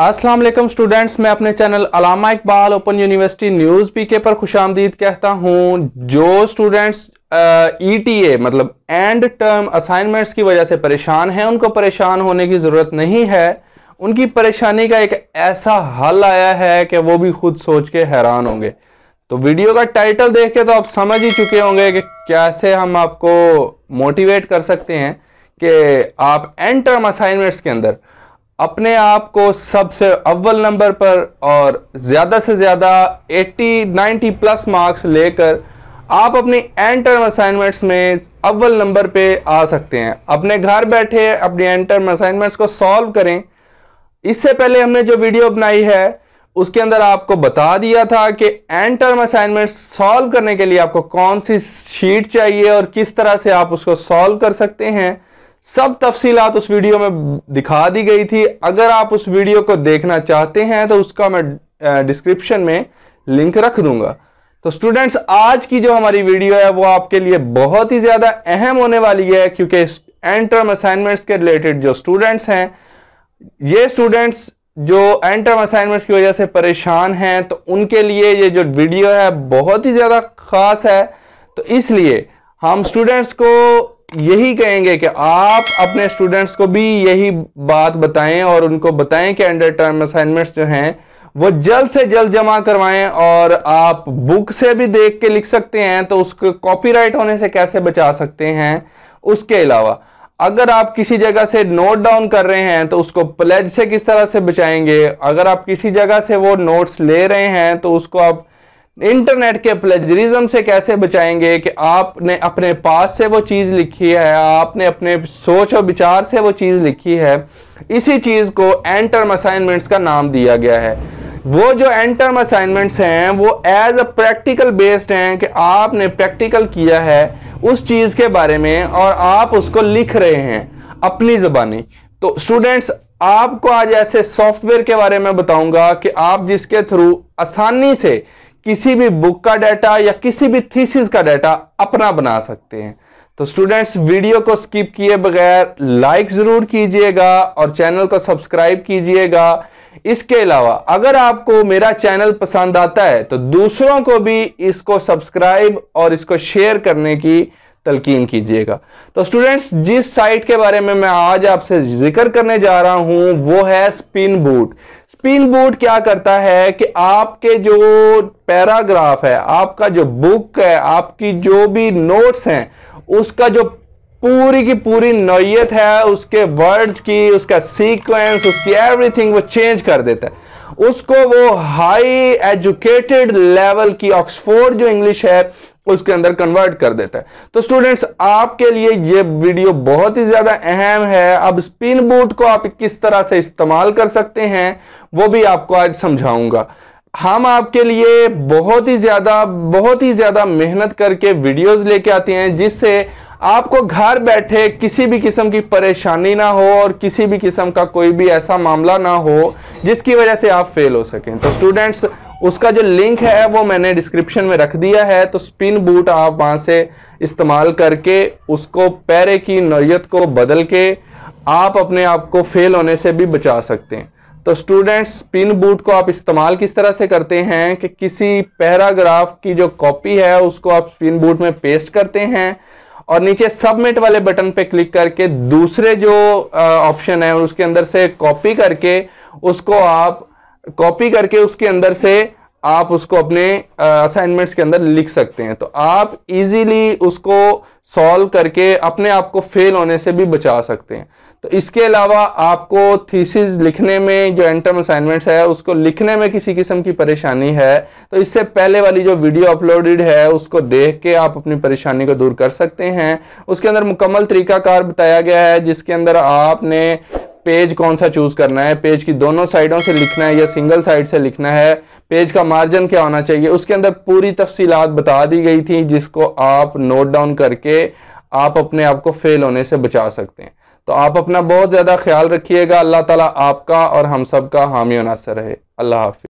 Aslam students मैं अपने channel Allama Iqbal Open University news PK पर खुश आमदीद कहता हूँ जो स्टूडेंट्स ई टी ए मतलब एंड टर्म असाइनमेंट्स की वजह से परेशान हैं उनको परेशान होने की ज़रूरत नहीं है उनकी परेशानी का एक ऐसा हल आया है कि वो भी खुद सोच के हैरान होंगे तो वीडियो का टाइटल देख के तो आप समझ ही चुके होंगे कि कैसे हम आपको मोटिवेट कर सकते हैं कि आप एंड टर्म असाइनमेंट्स के अंदर अपने आप को सबसे अव्वल नंबर पर और ज़्यादा से ज़्यादा 80 90 प्लस मार्क्स लेकर आप अपनी एंड टर्म असाइनमेंट्स में अव्वल नंबर पे आ सकते हैं अपने घर बैठे अपनी एंड टर्म असाइनमेंट्स को सॉल्व करें इससे पहले हमने जो वीडियो बनाई है उसके अंदर आपको बता दिया था कि एंड टर्म असाइनमेंट्स सॉल्व करने के लिए आपको कौन सी शीट चाहिए और किस तरह से आप उसको सॉल्व कर सकते हैं सब तफसीलात उस वीडियो में दिखा दी गई थी अगर आप उस वीडियो को देखना चाहते हैं तो उसका मैं डिस्क्रिप्शन में लिंक रख दूंगा तो स्टूडेंट्स आज की जो हमारी वीडियो है वो आपके लिए बहुत ही ज़्यादा अहम होने वाली है क्योंकि एंड टर्म असाइनमेंट्स के रिलेटेड जो स्टूडेंट्स हैं ये स्टूडेंट्स जो एंड टर्म असाइनमेंट्स की वजह से परेशान हैं तो उनके लिए ये जो वीडियो है बहुत ही ज़्यादा ख़ास है तो इसलिए हम स्टूडेंट्स को यही कहेंगे कि आप अपने स्टूडेंट्स को भी यही बात बताएं और उनको बताएं कि अंडर टर्म असाइनमेंट्स जो हैं वो जल्द से जल्द जमा करवाएं और आप बुक से भी देख के लिख सकते हैं तो उसको कॉपीराइट होने से कैसे बचा सकते हैं उसके अलावा अगर आप किसी जगह से नोट डाउन कर रहे हैं तो उसको प्लेज से किस तरह से बचाएंगे अगर आप किसी जगह से वो नोट्स ले रहे हैं तो उसको आप इंटरनेट के प्लेजरिज्म से कैसे बचाएंगे कि आपने अपने पास से वो चीज़ लिखी है आपने अपने सोच और विचार से वो चीज़ लिखी है इसी चीज़ को एंड असाइनमेंट्स का नाम दिया गया है वो जो एंड असाइनमेंट्स हैं वो एज अ प्रैक्टिकल बेस्ड हैं कि आपने प्रैक्टिकल किया है उस चीज़ के बारे में और आप उसको लिख रहे हैं अपनी ज़बानी तो स्टूडेंट्स आपको आज ऐसे सॉफ्टवेयर के बारे में बताऊंगा कि आप जिसके थ्रू आसानी से किसी भी बुक का डाटा या किसी भी थीसिस का डाटा अपना बना सकते हैं तो स्टूडेंट्स वीडियो को स्किप किए बगैर लाइक ज़रूर कीजिएगा और चैनल को सब्सक्राइब कीजिएगा इसके अलावा अगर आपको मेरा चैनल पसंद आता है तो दूसरों को भी इसको सब्सक्राइब और इसको शेयर करने की तलकीन कीजिएगा तो स्टूडेंट्स जिस साइट के बारे में मैं आज आपसे जिक्र करने जा रहा हूं वो है स्पिन बूट स्पिन बोर्ड क्या करता है कि आपके जो पैराग्राफ है आपका जो बुक है आपकी जो भी नोट्स हैं उसका जो पूरी की पूरी नोयत है उसके वर्ड्स की उसका सीक्वेंस उसकी एवरीथिंग वो चेंज कर देता है उसको वो हाई एजुकेटेड लेवल की ऑक्सफोर्ड जो इंग्लिश है उसके अंदर कन्वर्ट कर देता है तो स्टूडेंट्स आपके लिए ये वीडियो बहुत ही ज्यादा अहम है अब स्पिन बूट को आप किस तरह से इस्तेमाल कर सकते हैं वो भी आपको आज समझाऊंगा हम आपके लिए बहुत ही ज्यादा बहुत ही ज्यादा मेहनत करके वीडियोस लेके आते हैं जिससे आपको घर बैठे किसी भी किस्म की परेशानी ना हो और किसी भी किस्म का कोई भी ऐसा मामला ना हो जिसकी वजह से आप फेल हो सकें तो स्टूडेंट्स उसका जो लिंक है वो मैंने डिस्क्रिप्शन में रख दिया है तो स्पिन बूट आप वहाँ से इस्तेमाल करके उसको पैरे की नोयत को बदल के आप अपने आप को फेल होने से भी बचा सकते हैं तो स्टूडेंट्स स्पिन बूट को आप इस्तेमाल किस तरह से करते हैं कि किसी पैराग्राफ की जो कॉपी है उसको आप स्पिन बूट में पेस्ट करते हैं और नीचे सबमिट वाले बटन पे क्लिक करके दूसरे जो ऑप्शन है उसके अंदर से कॉपी करके उसको आप कॉपी करके उसके अंदर से आप उसको अपने असाइनमेंट्स के अंदर लिख सकते हैं तो आप इजीली उसको सॉल्व करके अपने आप को फेल होने से भी बचा सकते हैं तो इसके अलावा आपको थीसिस लिखने में जो एंटर्म असाइनमेंट्स है उसको लिखने में किसी किस्म की परेशानी है तो इससे पहले वाली जो वीडियो अपलोडेड है उसको देख के आप अपनी परेशानी को दूर कर सकते हैं उसके अंदर मुकम्मल तरीकाकार बताया गया है जिसके अंदर आपने पेज कौन सा चूज करना है पेज की दोनों साइडों से लिखना है या सिंगल साइड से लिखना है पेज का मार्जिन क्या होना चाहिए उसके अंदर पूरी तफसीलात बता दी गई थी जिसको आप नोट डाउन करके आप अपने आप को फेल होने से बचा सकते हैं तो आप अपना बहुत ज़्यादा ख्याल रखिएगा अल्लाह ताला आपका और हम सब का हामी नासर है अल्लाह हाफि